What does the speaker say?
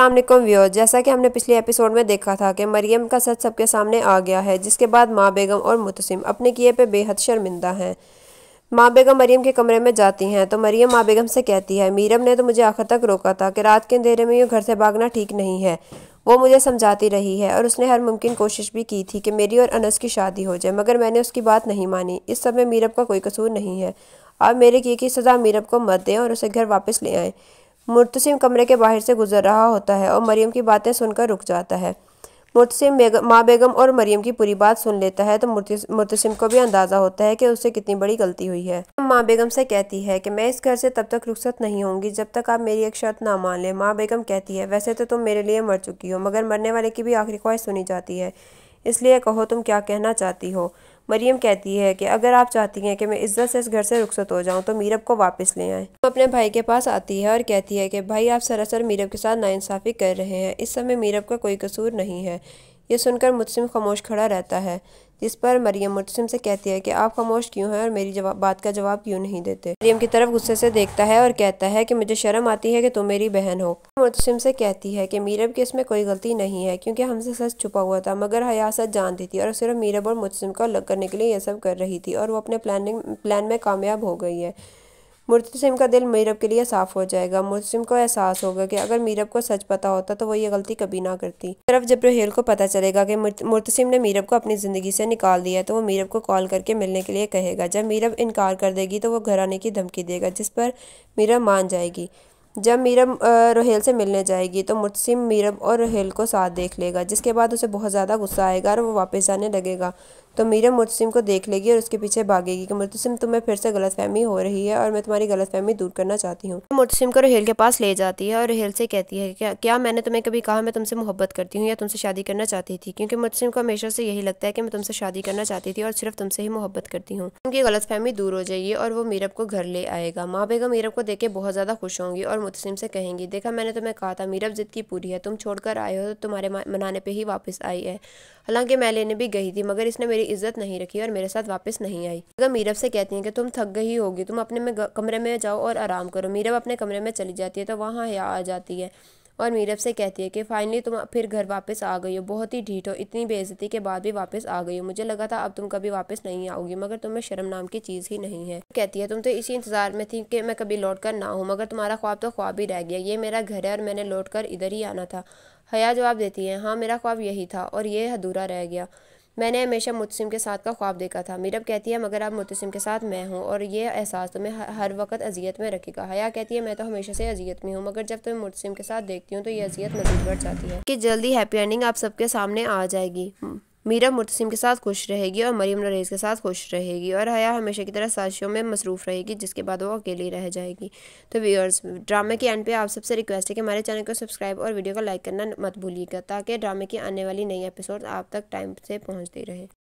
Aslam viewer जैसा कि हमने पिछले एपिसोड में देखा था कि मरियम का सच सबके सामने आ गया है जिसके बाद माँ बेगम और मुतसिम अपने किए पे बेहद शर्मिंदा हैं माँ बेगम मरियम के कमरे में जाती हैं तो मरियम माँ बेगम से कहती है मीरम ने तो मुझे आखिर तक रोका था कि रात के अंधेरे में यूँ घर से भागना ठीक नहीं है वो मुझे समझाती रही है और उसने हर मुमकिन कोशिश भी की थी कि मेरी और अनस की शादी हो जाए मगर मैंने उसकी बात नहीं मानी इस समय मीरब का कोई कसूर नहीं है आप मेरे किए की सज़ा मीरब को मत दें और उसे घर वापस ले आएँ मुर्तसिम कमरे के बाहर से गुजर रहा होता है और मरियम की बातें सुनकर रुक जाता है मुर्तसिम बेगम माँ बेगम और मरियम की पूरी बात सुन लेता है तो मुर्तसिम को भी अंदाज़ा होता है कि उससे कितनी बड़ी गलती हुई है माँ बेगम से कहती है कि मैं इस घर से तब तक रुखसत नहीं होंगी जब तक आप मेरी एक शर्त ना मान लें माँ बेगम कहती है वैसे तो तुम मेरे लिए मर चुकी हो मगर मरने वाले की भी आखिरी ख्वाहिश सुनी जाती है इसलिए कहो तुम क्या कहना चाहती हो मरीम कहती है कि अगर आप चाहती हैं कि मैं इज्जत से इस घर से रुखसत हो जाऊँ तो मीरब को वापस ले आएँ तो अपने भाई के पास आती है और कहती है कि भाई आप सरासर मीरब के साथ नाइंसाफ़ी कर रहे हैं इस समय मीरब का कोई कसूर नहीं है ये सुनकर मुस्लिम खामोश खड़ा रहता है इस पर मरियम मुतसिम से कहती है कि आप खामोश क्यों हैं और मेरी जवाब बात का जवाब क्यों नहीं देते मरियम की तरफ गुस्से से देखता है और कहता है कि मुझे शर्म आती है कि तुम मेरी बहन हो मुतसिम से कहती है कि मीरब की इसमें कोई गलती नहीं है क्योंकि हमसे सच छुपा हुआ था मगर हया सच जानती थी और सिर्फ मीरब और मुतसिम को अलग करने के लिए यह सब कर रही थी और वो अपने प्लानिंग प्लान में कामयाब हो गई है मुर्तसिम का दिल मीरब के लिए साफ हो जाएगा मुर्तसिम को एहसास होगा कि अगर मीरब को सच पता होता तो वो ये गलती कभी ना करती तरफ जब रोहेल को पता चलेगा कि मुर्तसिम ने मीरब को अपनी ज़िंदगी से निकाल दिया है तो वो मीरब को कॉल करके मिलने के लिए कहेगा जब मीरब इनकार कर देगी तो वो घर आने की धमकी देगा जिस पर मीरब मान जाएगी जब मीरब रोहेल से मिलने जाएगी तो मुर्तसिम मीरब और रोहेल को साथ देख लेगा जिसके बाद उसे बहुत ज़्यादा गुस्सा आएगा और वो वापस जाने लगेगा तो मीरा मुतसिम को देख लेगी और उसके पीछे भागेगी कि मुतसिम तुम्हें फिर से गलतफहमी हो रही है और मैं तुम्हारी गलतफहमी दूर करना चाहती हूँ मुतसिम को रहेल के पास ले जाती है और रहेल से कहती है क्या क्या मैंने तुम्हें कभी कहा मैं तुमसे मोहब्बत करती हूँ या तुमसे शादी करना चाहती थी क्योंकि मुतसिम को हमेशा से यही लगता है कि मैं तुमसे शादी करना चाहती थी और सिर्फ तुमसे ही मोहब्बत करती हूँ उनकी फहमी दूर हो जाएगी और वो मीरब को घर ले आएगा माँ बेगम मीरब को देख के बहुत ज़्यादा खुश होंगी और मुतसिम से कहेंगी देखा मैंने तुम्हें कहा था मीरब जिद की पूरी है तुम छोड़कर आए हो तो तुम्हारे मनाने पर ही वापस आई है हालांकि मैं लेने भी गई थी मगर इसने मेरी मेरी इज्जत नहीं रखी और मेरे साथ वापस नहीं आई अगर मीरब से कहती है कि तुम थक गई होगी तुम अपने में कमरे में जाओ और आराम करो मीरब अपने कमरे में चली जाती है तो वहाँ हया आ जाती है और मीरब से कहती है कि फाइनली तुम फिर घर वापस आ गई हो बहुत ही ढीठ हो इतनी बेइज्जती के बाद भी वापस आ गई हो मुझे लगा था अब तुम कभी वापस नहीं आओगी मगर तुम्हें शर्म नाम की चीज़ ही नहीं है कहती है तुम तो इसी इंतजार में थी कि मैं कभी लौट कर ना हूँ मगर तुम्हारा ख्वाब तो ख्वाब ही रह गया ये मेरा घर है और मैंने लौट कर इधर ही आना था हया जवाब देती है हाँ मेरा ख्वाब यही था और ये अधूरा रह गया मैंने हमेशा मुतसिम के साथ का ख्वाब देखा था मीरब कहती है मगर अब मुतसिम के साथ मैं हूँ और ये एहसास तुम्हें हर वक्त अजियत में रखेगा हया कहती है मैं तो हमेशा से अजियत में हूँ मगर जब तुम्हें मुतसिम के साथ देखती हूँ तो ये अजियत मजीद बढ़ जाती है कि जल्दी हैप्पी एंडिंग आप सबके सामने आ जाएगी हम्म। मीरा मुतसिम के साथ खुश रहेगी और मरीम नरेज के साथ खुश रहेगी और हया हमेशा की तरह साजिशों में मसरूफ़ रहेगी जिसके बाद वो अकेली रह जाएगी तो व्यूअर्स ड्रामे के एंड पे आप सबसे रिक्वेस्ट है कि हमारे चैनल को सब्सक्राइब और वीडियो को लाइक करना मत भूलिएगा ताकि ड्रामे की आने वाली नई एपिसोड आप तक टाइम से पहुँचती रहे